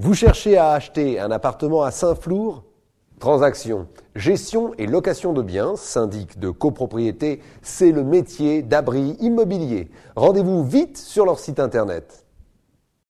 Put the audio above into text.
Vous cherchez à acheter un appartement à Saint-Flour Transaction. Gestion et location de biens, syndic de copropriété, c'est le métier d'abri immobilier. Rendez-vous vite sur leur site internet